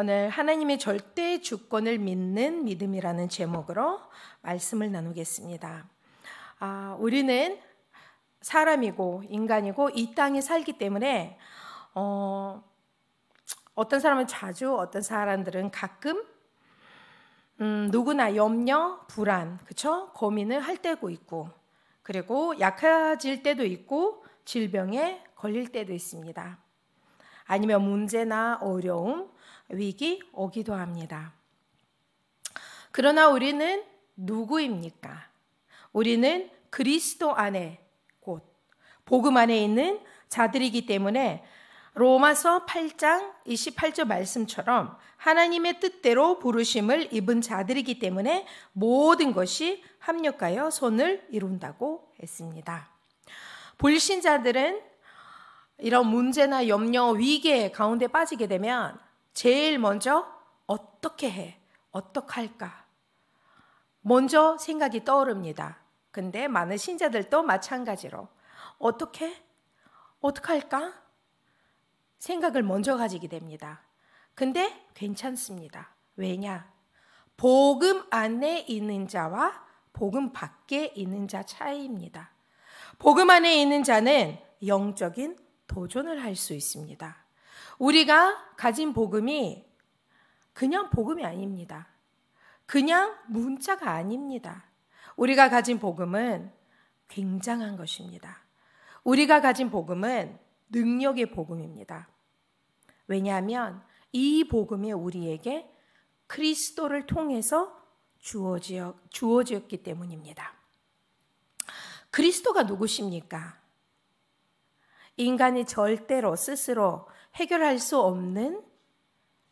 오늘 하나님의 절대 주권을 믿는 믿음이라는 제목으로 말씀을 나누겠습니다. 아, 우리는 사람이고 인간이고 이 땅에 살기 때문에 어, 떤 사람은 자주, 어떤 사람들은 가끔 음, 누구나 염려, 불안, 그쵸? 고민을 할 때고 있고 그리고 약해질 때도 있고 질병에 걸릴 때도 있습니다. 아니면 문제나 어려움, 위기 오기도 합니다. 그러나 우리는 누구입니까? 우리는 그리스도 안에 곧 복음 안에 있는 자들이기 때문에 로마서 8장 28절 말씀처럼 하나님의 뜻대로 부르심을 입은 자들이기 때문에 모든 것이 합력하여 손을 이룬다고 했습니다. 불신자들은 이런 문제나 염려, 위기 가운데 빠지게 되면 제일 먼저 어떻게 해? 어떻게 할까? 먼저 생각이 떠오릅니다. 근데 많은 신자들도 마찬가지로 어떻게? 어떻게 할까? 생각을 먼저 가지게 됩니다. 근데 괜찮습니다. 왜냐? 복음 안에 있는 자와 복음 밖에 있는 자 차이입니다. 복음 안에 있는 자는 영적인 도전을 할 수 있습니다. 우리가 가진 복음이 그냥 복음이 아닙니다. 그냥 문자가 아닙니다. 우리가 가진 복음은 굉장한 것입니다. 우리가 가진 복음은 능력의 복음입니다. 왜냐하면 이 복음이 우리에게 그리스도를 통해서 주어지었기 때문입니다. 그리스도가 누구십니까? 인간이 절대로 스스로 해결할 수 없는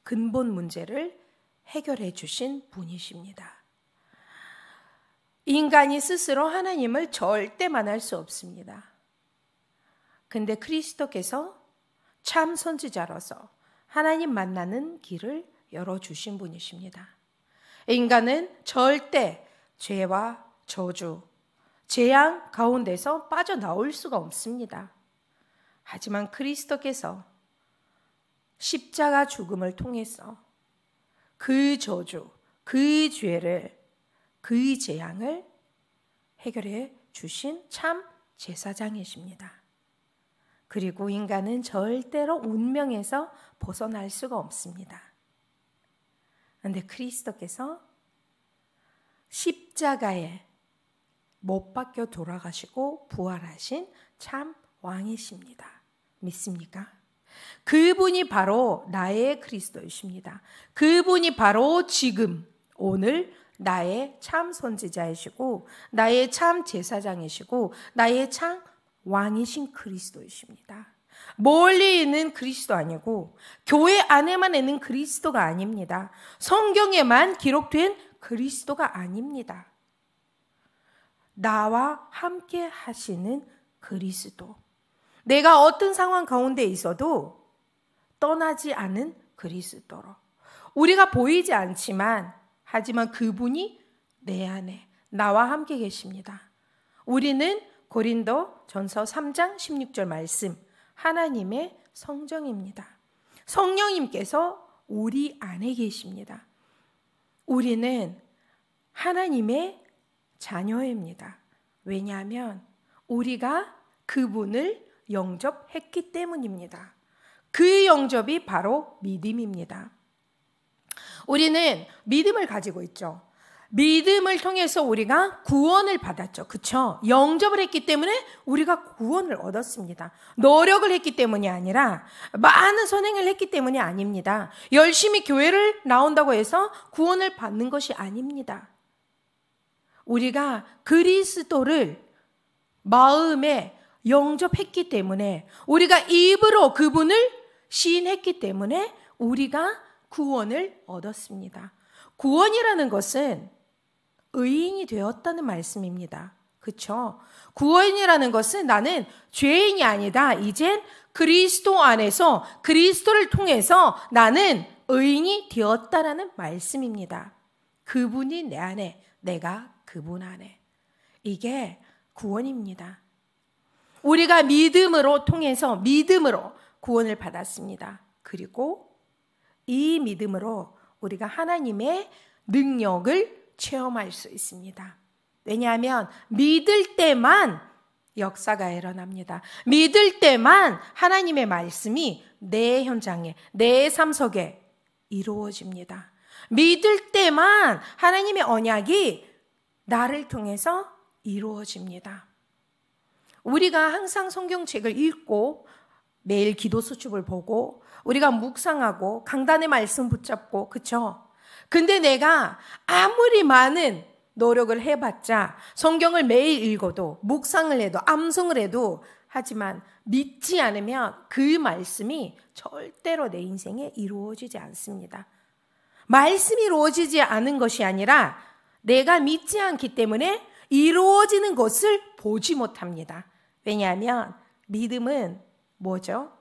근본 문제를 해결해 주신 분이십니다. 인간이 스스로 하나님을 절대 만날 수 없습니다. 근데 크리스도께서 참 선지자로서 하나님 만나는 길을 열어주신 분이십니다. 인간은 절대 죄와 저주, 재앙 가운데서 빠져나올 수가 없습니다. 하지만 크리스도께서 십자가 죽음을 통해서 그 저주, 그 죄를, 그 재앙을 해결해 주신 참 제사장이십니다. 그리고 인간은 절대로 운명에서 벗어날 수가 없습니다. 그런데 크리스도께서 십자가에 못 박혀 돌아가시고 부활하신 참 왕이십니다. 믿습니까? 그분이 바로 나의 그리스도이십니다. 그분이 바로 지금, 오늘 나의 참 선지자이시고, 나의 참 제사장이시고, 나의 참 왕이신 그리스도이십니다. 멀리 있는 그리스도 아니고 교회 안에만 있는 그리스도가 아닙니다. 성경에만 기록된 그리스도가 아닙니다. 나와 함께 하시는 그리스도. 내가 어떤 상황 가운데 있어도 떠나지 않은 그리스도로. 우리가 보이지 않지만, 하지만 그분이 내 안에, 나와 함께 계십니다. 우리는 고린도 전서 3장 16절 말씀, 하나님의 성정입니다. 성령님께서 우리 안에 계십니다. 우리는 하나님의 자녀입니다. 왜냐하면 우리가 그분을 영접했기 때문입니다. 그 영접이 바로 믿음입니다. 우리는 믿음을 가지고 있죠. 믿음을 통해서 우리가 구원을 받았죠. 그쵸? 영접을 했기 때문에 우리가 구원을 얻었습니다. 노력을 했기 때문이 아니라 많은 선행을 했기 때문이 아닙니다. 열심히 교회를 나온다고 해서 구원을 받는 것이 아닙니다. 우리가 그리스도를 마음에 영접했기 때문에 우리가 입으로 그분을 시인했기 때문에 우리가 구원을 얻었습니다. 구원이라는 것은 의인이 되었다는 말씀입니다. 그쵸? 구원이라는 것은 나는 죄인이 아니다. 이젠 그리스도 안에서 그리스도를 통해서 나는 의인이 되었다라는 말씀입니다. 그분이 내 안에, 내가 그분 안에. 이게 구원입니다. 우리가 믿음으로 통해서 믿음으로 구원을 받았습니다. 그리고 이 믿음으로 우리가 하나님의 능력을 체험할 수 있습니다. 왜냐하면 믿을 때만 역사가 일어납니다. 믿을 때만 하나님의 말씀이 내 현장에, 내 삶 속에 이루어집니다. 믿을 때만 하나님의 언약이 나를 통해서 이루어집니다. 우리가 항상 성경책을 읽고 매일 기도 수첩을 보고 우리가 묵상하고 강단의 말씀 붙잡고 그쵸? 근데 내가 아무리 많은 노력을 해봤자 성경을 매일 읽어도 묵상을 해도 암송을 해도 하지만 믿지 않으면 그 말씀이 절대로 내 인생에 이루어지지 않습니다. 말씀이 이루어지지 않은 것이 아니라 내가 믿지 않기 때문에 이루어지는 것을 보지 못합니다. 왜냐하면 믿음은 뭐죠?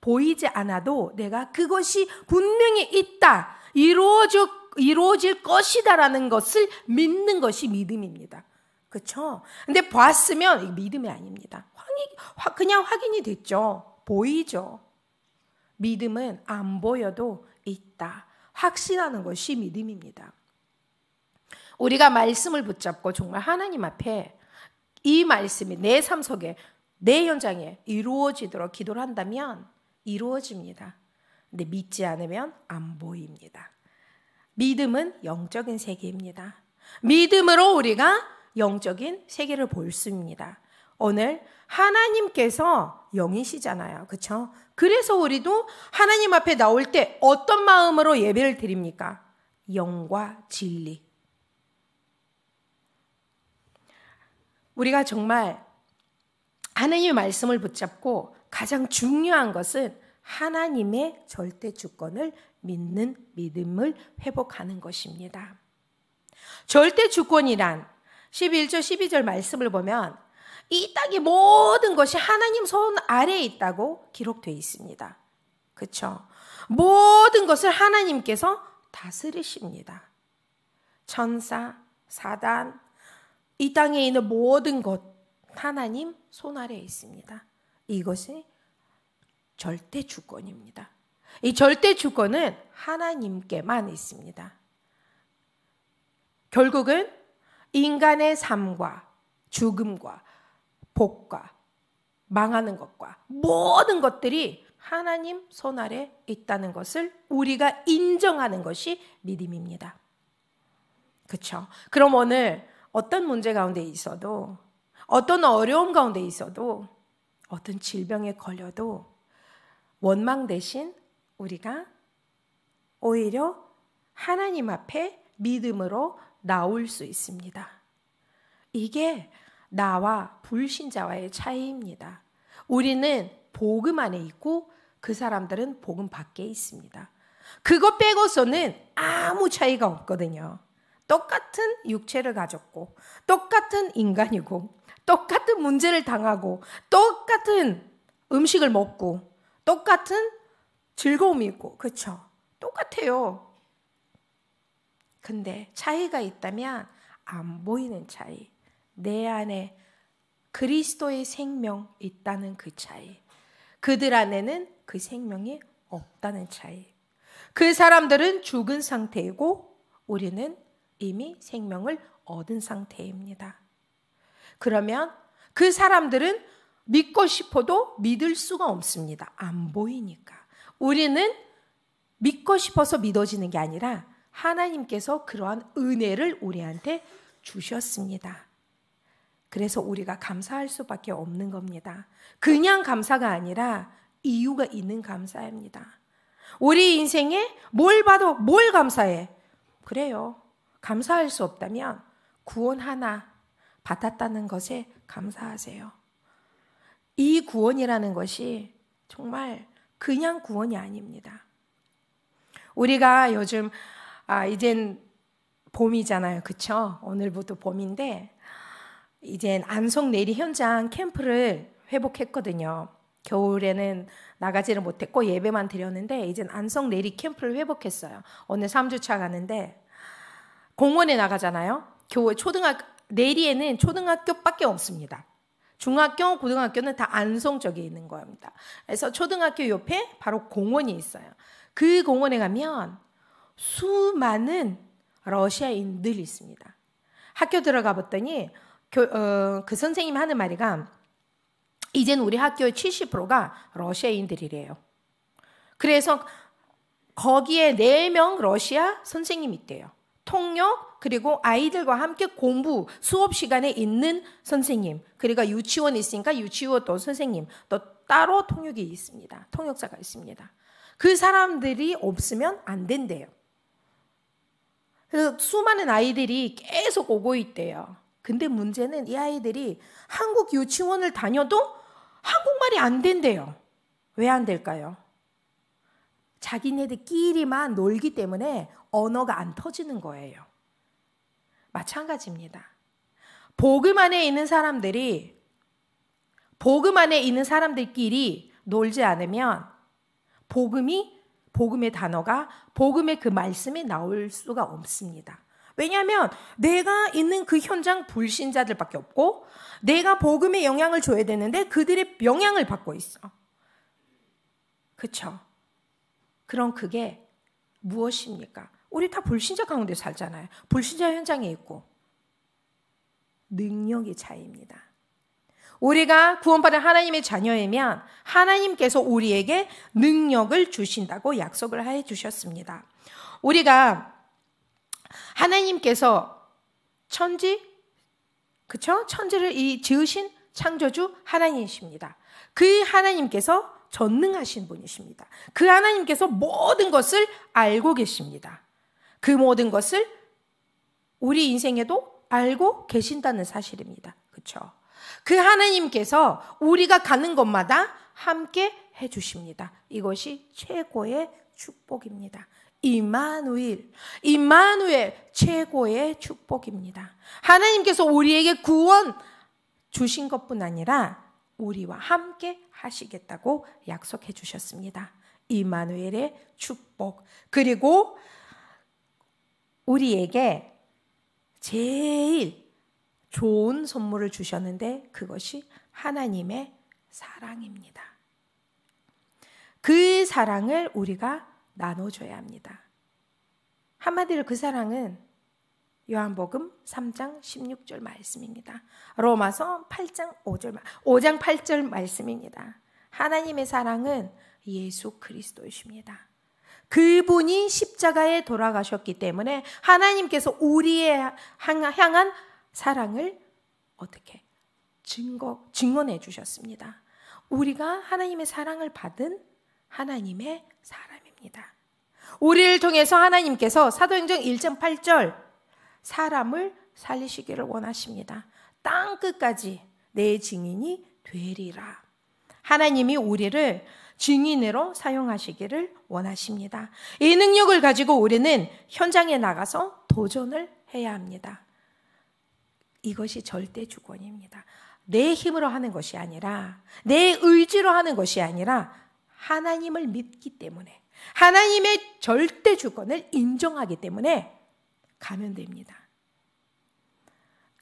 보이지 않아도 내가 그것이 분명히 있다. 이루어질, 이루어질 것이다라는 것을 믿는 것이 믿음입니다. 그렇죠? 근데 봤으면 믿음이 아닙니다. 그냥 확인이 됐죠. 보이죠. 믿음은 안 보여도 있다. 확신하는 것이 믿음입니다. 우리가 말씀을 붙잡고 정말 하나님 앞에 이 말씀이 내 삶 속에 내 현장에 이루어지도록 기도를 한다면 이루어집니다. 근데 믿지 않으면 안 보입니다. 믿음은 영적인 세계입니다. 믿음으로 우리가 영적인 세계를 볼 수 있습니다. 오늘 하나님께서 영이시잖아요. 그렇죠? 그래서 우리도 하나님 앞에 나올 때 어떤 마음으로 예배를 드립니까? 영과 진리. 우리가 정말 하나님의 말씀을 붙잡고 가장 중요한 것은 하나님의 절대 주권을 믿는 믿음을 회복하는 것입니다. 절대 주권이란 11절 12절 말씀을 보면 이 땅의 모든 것이 하나님 손 아래에 있다고 기록되어 있습니다. 그렇죠? 모든 것을 하나님께서 다스리십니다. 천사, 사단, 이 땅에 있는 모든 것 하나님 손 아래에 있습니다. 이것이 절대 주권입니다. 이 절대 주권은 하나님께만 있습니다. 결국은 인간의 삶과 죽음과 복과 망하는 것과 모든 것들이 하나님 손 아래 있다는 것을 우리가 인정하는 것이 믿음입니다. 그렇죠? 그럼 오늘 어떤 문제 가운데 있어도 어떤 어려움 가운데 있어도 어떤 질병에 걸려도 원망 대신 우리가 오히려 하나님 앞에 믿음으로 나올 수 있습니다. 이게 나와 불신자와의 차이입니다. 우리는 복음 안에 있고 그 사람들은 복음 밖에 있습니다. 그것 빼고서는 아무 차이가 없거든요. 똑같은 육체를 가졌고, 똑같은 인간이고, 똑같은 문제를 당하고, 똑같은 음식을 먹고, 똑같은 즐거움이 있고, 그렇죠 똑같아요. 근데 차이가 있다면 안 보이는 차이. 내 안에 그리스도의 생명 있다는 그 차이. 그들 안에는 그 생명이 없다는 차이. 그 사람들은 죽은 상태이고 우리는 이미 생명을 얻은 상태입니다. 그러면 그 사람들은 믿고 싶어도 믿을 수가 없습니다. 안 보이니까. 우리는 믿고 싶어서 믿어지는 게 아니라 하나님께서 그러한 은혜를 우리한테 주셨습니다. 그래서 우리가 감사할 수밖에 없는 겁니다. 그냥 감사가 아니라 이유가 있는 감사입니다. 우리 인생에 뭘 봐도 뭘 감사해? 그래요. 감사할 수 없다면 구원 하나 받았다는 것에 감사하세요. 이 구원이라는 것이 정말 그냥 구원이 아닙니다. 우리가 요즘 아 이젠 봄이잖아요. 그쵸? 오늘부터 봄인데 이젠 안성 내리 현장 캠프를 회복했거든요. 겨울에는 나가지를 못했고 예배만 드렸는데 이젠 안성 내리 캠프를 회복했어요. 오늘 3주차 가는데 공원에 나가잖아요. 교회 초등학교 내리에는 초등학교밖에 없습니다. 중학교, 고등학교는 다 안성 쪽에 있는 겁니다. 그래서 초등학교 옆에 바로 공원이 있어요. 그 공원에 가면 수많은 러시아인들이 있습니다. 학교 들어가 봤더니 교, 어, 그 선생님 하는 말이가 이젠 우리 학교의 70%가 러시아인들이래요. 그래서 거기에 4명 러시아 선생님이 있대요. 통역, 그리고 아이들과 함께 공부, 수업 시간에 있는 선생님, 그리고 유치원 있으니까 유치원 또 선생님, 또 따로 통역이 있습니다. 통역사가 있습니다. 그 사람들이 없으면 안 된대요. 그래서 수많은 아이들이 계속 오고 있대요. 근데 문제는 이 아이들이 한국 유치원을 다녀도 한국말이 안 된대요. 왜 안 될까요? 자기네들끼리만 놀기 때문에 언어가 안 터지는 거예요. 마찬가지입니다. 복음 안에 있는 사람들이 복음 안에 있는 사람들끼리 놀지 않으면 복음이 복음의 단어가 복음의 그 말씀이 나올 수가 없습니다. 왜냐하면 내가 있는 그 현장 불신자들밖에 없고 내가 복음의 영향을 줘야 되는데 그들의 영향을 받고 있어. 그렇죠? 그럼 그게 무엇입니까? 우리 다 불신자 가운데 살잖아요. 불신자 현장에 있고 능력의 차이입니다. 우리가 구원받은 하나님의 자녀이면 하나님께서 우리에게 능력을 주신다고 약속을 해 주셨습니다. 우리가 하나님께서 천지 그쵸? 천지를 이 지으신 창조주 하나님이십니다. 그 하나님께서 전능하신 분이십니다. 그 하나님께서 모든 것을 알고 계십니다. 그 모든 것을 우리 인생에도 알고 계신다는 사실입니다. 그렇죠? 그 하나님께서 우리가 가는 곳마다 함께 해 주십니다. 이것이 최고의 축복입니다. 이마누일, 이마누엘 최고의 축복입니다. 하나님께서 우리에게 구원 주신 것뿐 아니라 우리와 함께 하시겠다고 약속해 주셨습니다. 이마누엘의 축복 그리고 우리에게 제일 좋은 선물을 주셨는데 그것이 하나님의 사랑입니다. 그 사랑을 우리가 나눠줘야 합니다. 한마디로 그 사랑은 요한복음 3장 16절 말씀입니다. 로마서 8장 5절 5장 8절 말씀입니다. 하나님의 사랑은 예수 그리스도이십니다. 그분이 십자가에 돌아가셨기 때문에 하나님께서 우리의 향한 사랑을 어떻게 증거 증언해 주셨습니다. 우리가 하나님의 사랑을 받은 하나님의 사람입니다. 우리를 통해서 하나님께서 사도행전 1 8절 사람을 살리시기를 원하십니다. 땅 끝까지 내 증인이 되리라. 하나님이 우리를 증인으로 사용하시기를 원하십니다. 이 능력을 가지고 우리는 현장에 나가서 도전을 해야 합니다. 이것이 절대 주권입니다. 내 힘으로 하는 것이 아니라 내 의지로 하는 것이 아니라 하나님을 믿기 때문에 하나님의 절대 주권을 인정하기 때문에 가면 됩니다.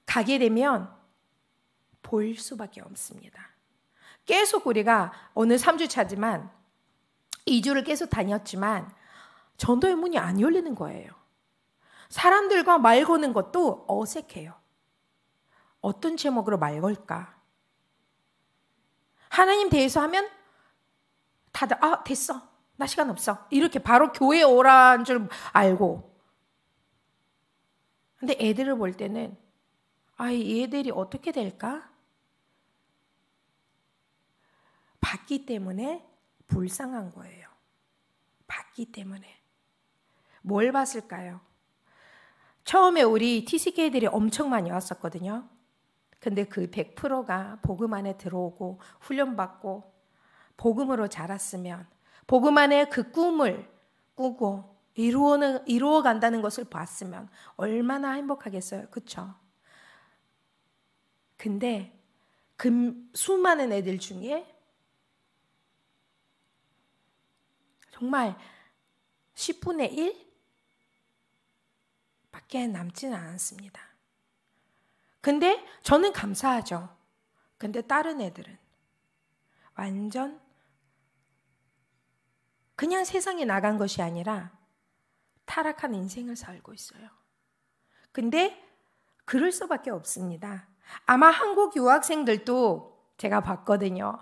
가게 되면 볼 수밖에 없습니다. 계속 우리가 오늘 3주차지만 2주를 계속 다녔지만 전도의 문이 안 열리는 거예요. 사람들과 말 거는 것도 어색해요. 어떤 제목으로 말 걸까? 하나님 대해서 하면 다들 아 됐어 나 시간 없어 이렇게 바로 교회 오란 줄 알고 근데 애들을 볼 때는 아이 애들이 어떻게 될까? 봤기 때문에 불쌍한 거예요. 봤기 때문에. 뭘 봤을까요? 처음에 우리 TCK들이 엄청 많이 왔었거든요. 근데 그 100%가 복음 안에 들어오고 훈련받고 복음으로 자랐으면 복음 안에 그 꿈을 꾸고 이루어는 이루어 간다는 것을 봤으면 얼마나 행복하겠어요. 그렇 근데 금, 수많은 애들 중에 정말 10분의 1 밖에 남지는 않았습니다. 근데 저는 감사하죠. 근데 다른 애들은 완전 그냥 세상에 나간 것이 아니라 타락한 인생을 살고 있어요. 근데 그럴 수밖에 없습니다. 아마 한국 유학생들도 제가 봤거든요.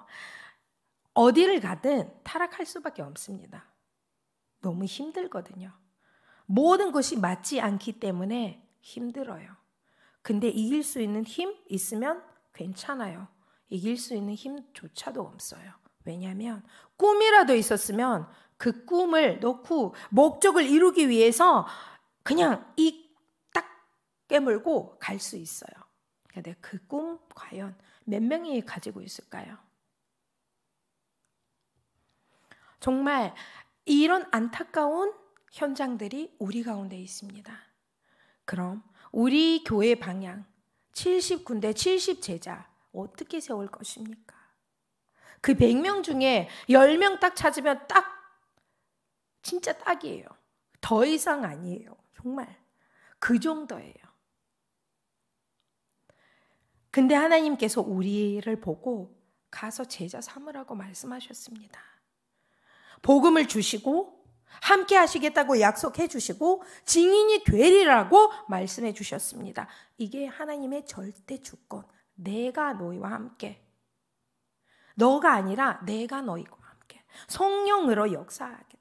어디를 가든 타락할 수밖에 없습니다. 너무 힘들거든요. 모든 것이 맞지 않기 때문에 힘들어요. 근데 이길 수 있는 힘 있으면 괜찮아요. 이길 수 있는 힘조차도 없어요. 왜냐하면 꿈이라도 있었으면 그 꿈을 놓고 목적을 이루기 위해서 그냥 이 딱 깨물고 갈 수 있어요. 근데 그러니까 그꿈 과연 몇 명이 가지고 있을까요? 정말 이런 안타까운 현장들이 우리 가운데 있습니다. 그럼 우리 교회 방향 70군데 70제자 어떻게 세울 것입니까? 그 100명 중에 10명 딱 찾으면 딱 진짜 딱이에요. 더 이상 아니에요. 정말. 그 정도예요. 근데 하나님께서 우리를 보고 가서 제자 삼으라고 말씀하셨습니다. 복음을 주시고 함께 하시겠다고 약속해 주시고 증인이 되리라고 말씀해 주셨습니다. 이게 하나님의 절대 주권. 내가 너희와 함께. 너가 아니라 내가 너희와 함께. 성령으로 역사하겠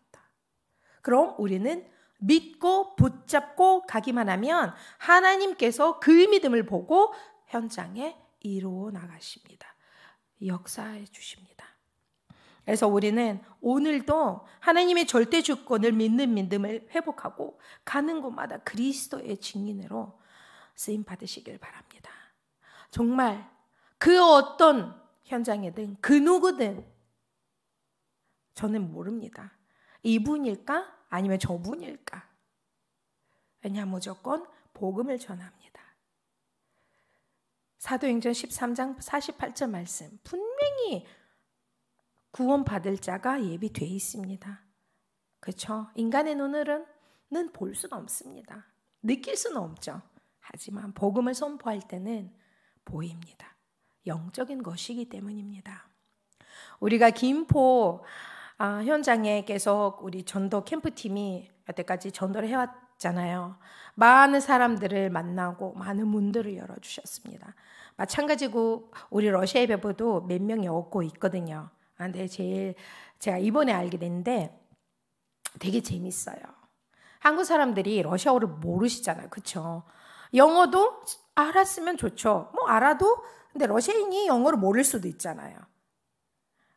그럼 우리는 믿고 붙잡고 가기만 하면 하나님께서 그 믿음을 보고 현장에 이루어 나가십니다. 역사해 주십니다. 그래서 우리는 오늘도 하나님의 절대 주권을 믿는 믿음을 회복하고 가는 곳마다 그리스도의 증인으로 쓰임 받으시길 바랍니다. 정말 그 어떤 현장에든 그 누구든 저는 모릅니다. 이분일까? 아니면 저분일까? 왜냐 무조건 복음을 전합니다. 사도행전 13장 48절 말씀 분명히 구원받을 자가 예비돼 있습니다. 그렇죠? 인간의 눈으로는 볼 수는 없습니다. 느낄 수는 없죠. 하지만 복음을 선포할 때는 보입니다. 영적인 것이기 때문입니다. 우리가 김포 아, 현장에 계속 우리 전도 캠프팀이 여태까지 전도를 해왔잖아요. 많은 사람들을 만나고 많은 문들을 열어주셨습니다. 마찬가지고 우리 러시아 의배부도몇 명이 얻고 있거든요. 아, 근데 제일 제가 이번에 알게 됐는데 되게 재밌어요. 한국 사람들이 러시아어를 모르시잖아요. 그쵸? 영어도 알았으면 좋죠. 뭐 알아도 근데 러시아인이 영어를 모를 수도 있잖아요.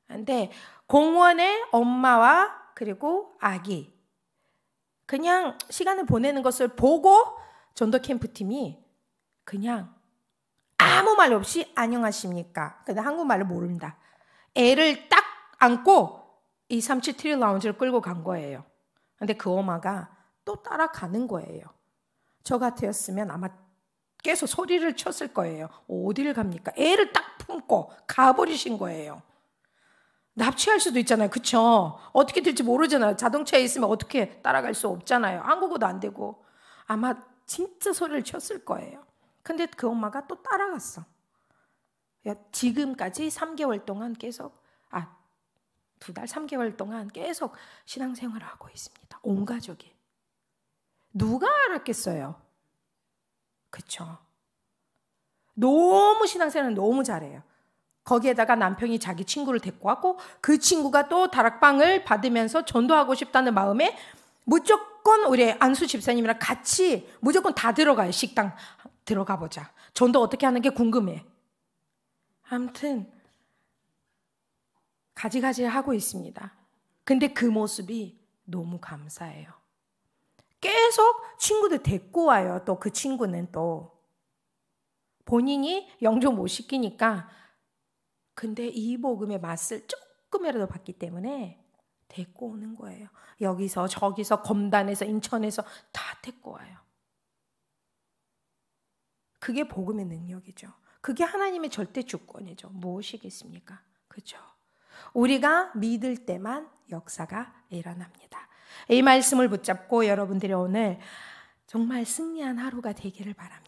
근데 공원에 엄마와 그리고 아기. 그냥 시간을 보내는 것을 보고 전도 캠프팀이 그냥 아무 말 없이 안녕하십니까. 근데 한국말을 모른다. 애를 딱 안고 이3 7 트리 라운지를 끌고 간 거예요. 근데 그 엄마가 또 따라가는 거예요. 저 같았으면 아마 계속 소리를 쳤을 거예요. 어디를 갑니까? 애를 딱 품고 가버리신 거예요. 납치할 수도 있잖아요. 그쵸? 어떻게 될지 모르잖아요. 자동차에 있으면 어떻게 따라갈 수 없잖아요. 한국어도 안 되고. 아마 진짜 소리를 쳤을 거예요. 근데 그 엄마가 또 따라갔어. 지금까지 3개월 동안 계속, 아, 두 달, 3개월 동안 계속 신앙생활을 하고 있습니다. 온 가족이. 누가 알았겠어요? 그쵸? 너무 신앙생활 너무 잘해요. 거기에다가 남편이 자기 친구를 데리고 왔고 그 친구가 또 다락방을 받으면서 전도하고 싶다는 마음에 무조건 우리 안수 집사님이랑 같이 무조건 다 들어가요. 식당 들어가 보자. 전도 어떻게 하는 게 궁금해. 아무튼 가지가지 하고 있습니다. 근데 그 모습이 너무 감사해요. 계속 친구들 데리고 와요. 또 그 친구는 또 본인이 영종 못 시키니까 근데 이 복음의 맛을 조금이라도 봤기 때문에 데리고 오는 거예요. 여기서 저기서 검단에서 인천에서 다 데리고 와요. 그게 복음의 능력이죠. 그게 하나님의 절대 주권이죠. 무엇이겠습니까? 그죠? 우리가 믿을 때만 역사가 일어납니다. 이 말씀을 붙잡고 여러분들이 오늘 정말 승리한 하루가 되기를 바랍니다.